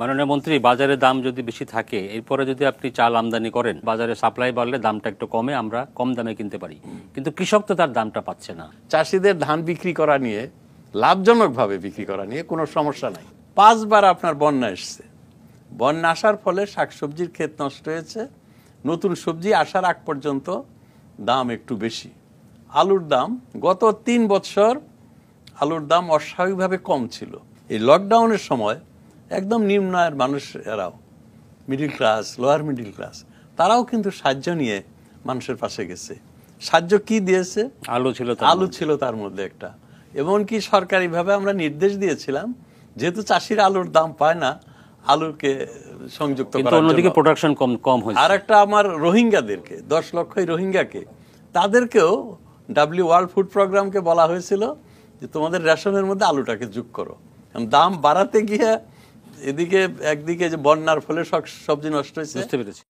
মাননীয় মন্ত্রী বাজারে দাম যদি বেশি থাকে এরপরে যদি আপনি চাল আমদানি করেন বাজারে সাপ্লাই বাড়লে দামটা একটু কমে আমরা কম দামে কিনতে পারি কিন্তু কৃষক তো তার দামটা পাচ্ছে না চাষিদের ধান বিক্রি করা নিয়ে লাভজনকভাবে বিক্রি করা নিয়ে কোনো সমস্যা নাই পাঁচবার আপনার বন্যা এসছে বন্যা আসার ফলে শাকসবজির ক্ষেত নষ্ট হয়েছে নতুন সবজি আসার আগ পর্যন্ত দাম একটু বেশি আলুর দাম গত তিন বছর আলুর দাম অস্বাভাবিকভাবে কম ছিল এই লকডাউনের সময় একদম নিম্ন আয়ের মানুষ এরাও middle class lower middle class তারাও কিন্তু সাহায্য নিয়ে মানুষের পাশে গেছে সাহায্য কি দিয়েছে আলু ছিল আলু ছিল তার মধ্যে একটা এমনকি সরকারিভাবে আমরা নির্দেশ দিয়েছিলাম যেহেতু চাষির আলুর দাম পায় না আলুকে সংযুক্ত প্রোডাকশন কম কম হয়েছে আর একটা আমার রোহিঙ্গাদেরকে দশ লক্ষ রোহিঙ্গাকে তাদেরকেও ডাব্লিউ ওয়ার্ল্ড ফুড প্রোগ্রামকে বলা হয়েছিল যে তোমাদের রেশনের মধ্যে আলুটাকে যোগ করো দাম বাড়াতে গিয়ে এদিকে একদিকে যে বন্যার ফলে সবজি নষ্ট হয়েছে বুঝতে পেরেছি